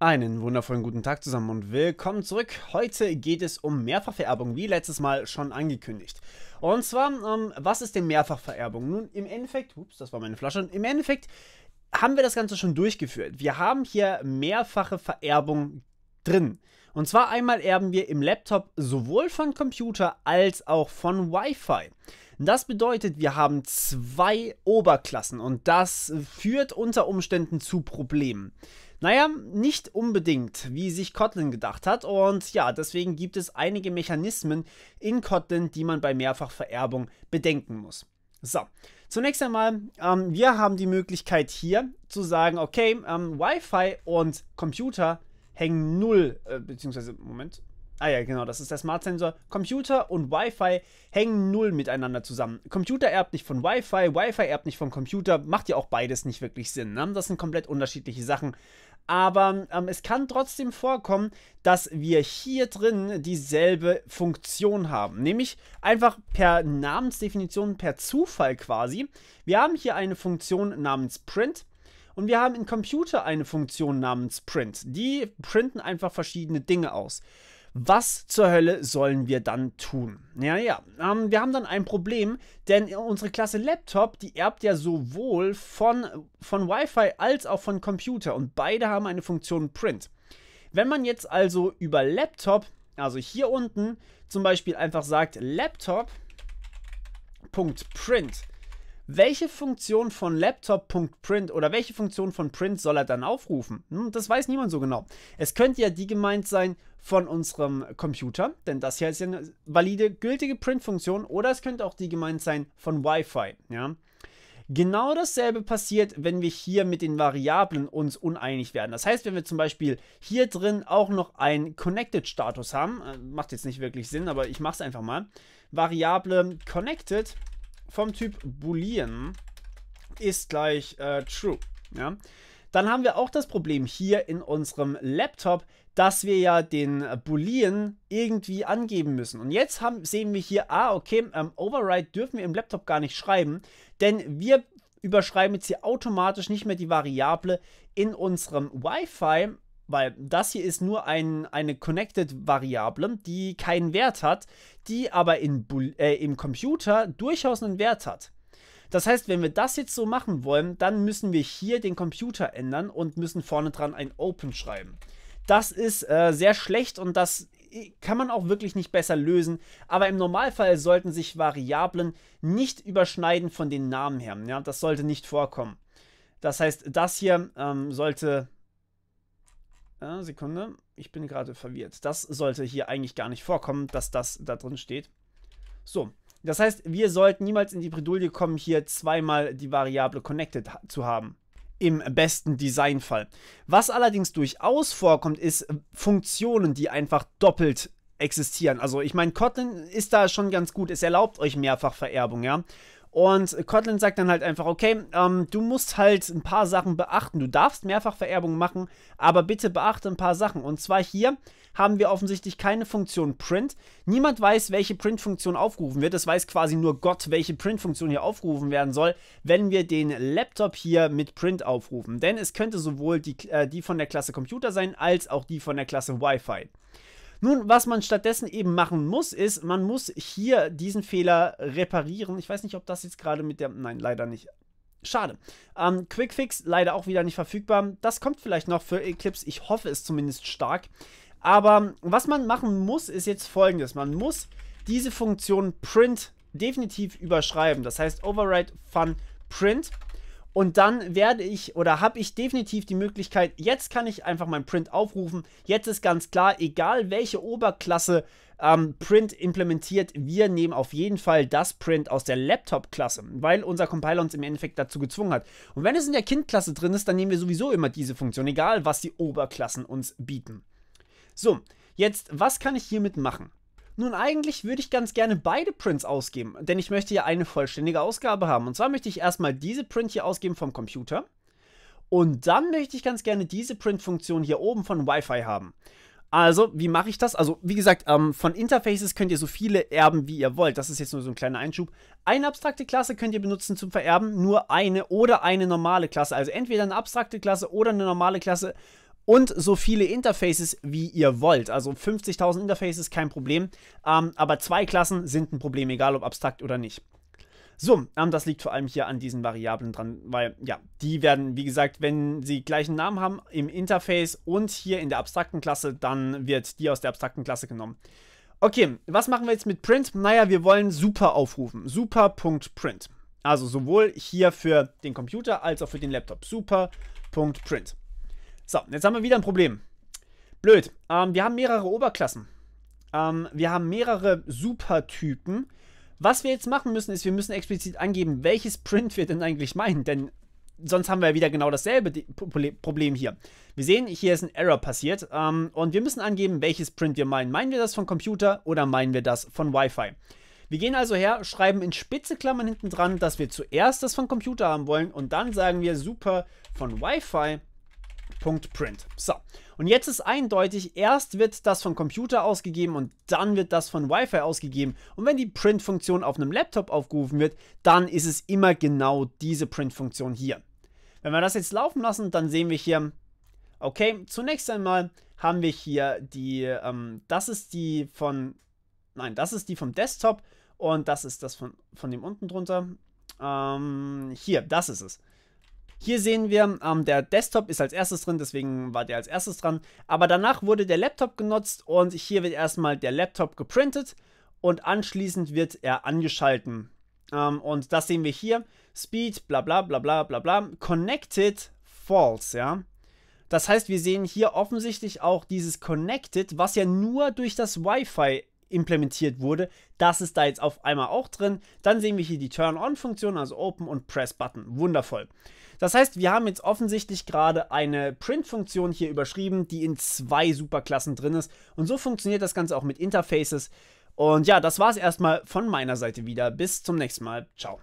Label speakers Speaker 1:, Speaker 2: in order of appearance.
Speaker 1: Einen wundervollen guten Tag zusammen und willkommen zurück. Heute geht es um Mehrfachvererbung, wie letztes Mal schon angekündigt. Und zwar, ähm, was ist denn Mehrfachvererbung? Nun, im Endeffekt, ups, das war meine Flasche, im Endeffekt haben wir das Ganze schon durchgeführt. Wir haben hier mehrfache Vererbung drin. Und zwar einmal erben wir im Laptop sowohl von Computer als auch von Wi-Fi. Das bedeutet, wir haben zwei Oberklassen und das führt unter Umständen zu Problemen. Naja, nicht unbedingt, wie sich Kotlin gedacht hat. Und ja, deswegen gibt es einige Mechanismen in Kotlin, die man bei Mehrfachvererbung bedenken muss. So, zunächst einmal, ähm, wir haben die Möglichkeit hier zu sagen, okay, ähm, Wi-Fi und Computer hängen null, äh, beziehungsweise, Moment. Ah ja, genau, das ist der Smart Sensor. Computer und Wi-Fi hängen null miteinander zusammen. Computer erbt nicht von Wi-Fi, Wi-Fi erbt nicht vom Computer, macht ja auch beides nicht wirklich Sinn. Ne? Das sind komplett unterschiedliche Sachen. Aber ähm, es kann trotzdem vorkommen, dass wir hier drin dieselbe Funktion haben. Nämlich einfach per Namensdefinition, per Zufall quasi. Wir haben hier eine Funktion namens Print. Und wir haben in Computer eine Funktion namens Print. Die printen einfach verschiedene Dinge aus. Was zur Hölle sollen wir dann tun? Naja, ja, ähm, wir haben dann ein Problem, denn unsere Klasse Laptop, die erbt ja sowohl von, von Wi-Fi als auch von Computer und beide haben eine Funktion Print. Wenn man jetzt also über Laptop, also hier unten, zum Beispiel einfach sagt Laptop.print, welche Funktion von Laptop.print oder welche Funktion von Print soll er dann aufrufen? Hm, das weiß niemand so genau. Es könnte ja die gemeint sein von unserem Computer, denn das hier ist ja eine valide, gültige Print-Funktion, oder es könnte auch die gemeint sein von Wi-Fi. Ja? Genau dasselbe passiert, wenn wir hier mit den Variablen uns uneinig werden. Das heißt, wenn wir zum Beispiel hier drin auch noch einen Connected-Status haben, äh, macht jetzt nicht wirklich Sinn, aber ich mache es einfach mal. Variable Connected vom Typ Boolean ist gleich äh, True. Ja? Dann haben wir auch das Problem hier in unserem Laptop, dass wir ja den Boolean irgendwie angeben müssen. Und jetzt haben, sehen wir hier, ah, okay, ähm, Override dürfen wir im Laptop gar nicht schreiben, denn wir überschreiben jetzt hier automatisch nicht mehr die Variable in unserem Wi-Fi, weil das hier ist nur ein, eine Connected-Variable, die keinen Wert hat, die aber in, äh, im Computer durchaus einen Wert hat. Das heißt, wenn wir das jetzt so machen wollen, dann müssen wir hier den Computer ändern und müssen vorne dran ein Open schreiben. Das ist äh, sehr schlecht und das äh, kann man auch wirklich nicht besser lösen. Aber im Normalfall sollten sich Variablen nicht überschneiden von den Namen her. Ja, das sollte nicht vorkommen. Das heißt, das hier ähm, sollte äh, Sekunde, ich bin gerade verwirrt. Das sollte hier eigentlich gar nicht vorkommen, dass das da drin steht. So, das heißt, wir sollten niemals in die Bredouille kommen, hier zweimal die Variable connected zu haben. Im besten Designfall. Was allerdings durchaus vorkommt, ist Funktionen, die einfach doppelt existieren. Also ich meine, Kotlin ist da schon ganz gut. Es erlaubt euch mehrfach Vererbung, ja. Und Kotlin sagt dann halt einfach, okay, ähm, du musst halt ein paar Sachen beachten. Du darfst Mehrfachvererbung machen, aber bitte beachte ein paar Sachen. Und zwar hier haben wir offensichtlich keine Funktion Print. Niemand weiß, welche Print-Funktion aufgerufen wird. Es weiß quasi nur Gott, welche Print-Funktion hier aufgerufen werden soll, wenn wir den Laptop hier mit Print aufrufen. Denn es könnte sowohl die, äh, die von der Klasse Computer sein, als auch die von der Klasse Wi-Fi. Nun, was man stattdessen eben machen muss, ist, man muss hier diesen Fehler reparieren. Ich weiß nicht, ob das jetzt gerade mit der. Nein, leider nicht. Schade. Ähm, Quickfix leider auch wieder nicht verfügbar. Das kommt vielleicht noch für Eclipse. Ich hoffe es zumindest stark. Aber was man machen muss, ist jetzt folgendes. Man muss diese Funktion Print definitiv überschreiben. Das heißt Override Fun Print. Und dann werde ich oder habe ich definitiv die Möglichkeit, jetzt kann ich einfach mein Print aufrufen. Jetzt ist ganz klar, egal welche Oberklasse ähm, Print implementiert, wir nehmen auf jeden Fall das Print aus der Laptop-Klasse, weil unser Compiler uns im Endeffekt dazu gezwungen hat. Und wenn es in der Kind-Klasse drin ist, dann nehmen wir sowieso immer diese Funktion, egal was die Oberklassen uns bieten. So, jetzt, was kann ich hiermit machen? Nun, eigentlich würde ich ganz gerne beide Prints ausgeben, denn ich möchte ja eine vollständige Ausgabe haben. Und zwar möchte ich erstmal diese Print hier ausgeben vom Computer. Und dann möchte ich ganz gerne diese Print-Funktion hier oben von Wi-Fi haben. Also, wie mache ich das? Also, wie gesagt, ähm, von Interfaces könnt ihr so viele erben, wie ihr wollt. Das ist jetzt nur so ein kleiner Einschub. Eine abstrakte Klasse könnt ihr benutzen zum Vererben, nur eine oder eine normale Klasse. Also entweder eine abstrakte Klasse oder eine normale Klasse und so viele Interfaces, wie ihr wollt. Also 50.000 Interfaces, kein Problem. Ähm, aber zwei Klassen sind ein Problem, egal ob abstrakt oder nicht. So, ähm, das liegt vor allem hier an diesen Variablen dran, weil ja, die werden, wie gesagt, wenn sie gleichen Namen haben im Interface und hier in der abstrakten Klasse, dann wird die aus der abstrakten Klasse genommen. Okay, was machen wir jetzt mit Print? Naja, wir wollen super aufrufen. Super.print. Also sowohl hier für den Computer als auch für den Laptop. Super.print. So, jetzt haben wir wieder ein Problem. Blöd. Ähm, wir haben mehrere Oberklassen. Ähm, wir haben mehrere Supertypen. Was wir jetzt machen müssen, ist, wir müssen explizit angeben, welches Print wir denn eigentlich meinen. Denn sonst haben wir ja wieder genau dasselbe Problem hier. Wir sehen, hier ist ein Error passiert ähm, und wir müssen angeben, welches Print wir meinen. Meinen wir das von Computer oder meinen wir das von Wi-Fi? Wir gehen also her, schreiben in spitze Klammern hinten dran, dass wir zuerst das von Computer haben wollen und dann sagen wir super von Wi-Fi Print. So, und jetzt ist eindeutig, erst wird das vom Computer ausgegeben und dann wird das von Wi-Fi ausgegeben. Und wenn die Print-Funktion auf einem Laptop aufgerufen wird, dann ist es immer genau diese Print-Funktion hier. Wenn wir das jetzt laufen lassen, dann sehen wir hier, okay, zunächst einmal haben wir hier die, ähm, das ist die von, nein, das ist die vom Desktop und das ist das von, von dem unten drunter. Ähm, hier, das ist es. Hier sehen wir, ähm, der Desktop ist als erstes drin, deswegen war der als erstes dran. Aber danach wurde der Laptop genutzt und hier wird erstmal der Laptop geprintet und anschließend wird er angeschalten. Ähm, und das sehen wir hier. Speed, bla bla bla bla bla bla. Connected false, ja. Das heißt, wir sehen hier offensichtlich auch dieses Connected, was ja nur durch das Wi-Fi implementiert wurde. Das ist da jetzt auf einmal auch drin. Dann sehen wir hier die Turn-On-Funktion, also Open und Press-Button. Wundervoll. Das heißt, wir haben jetzt offensichtlich gerade eine Print-Funktion hier überschrieben, die in zwei Superklassen drin ist. Und so funktioniert das Ganze auch mit Interfaces. Und ja, das war es erstmal von meiner Seite wieder. Bis zum nächsten Mal. Ciao.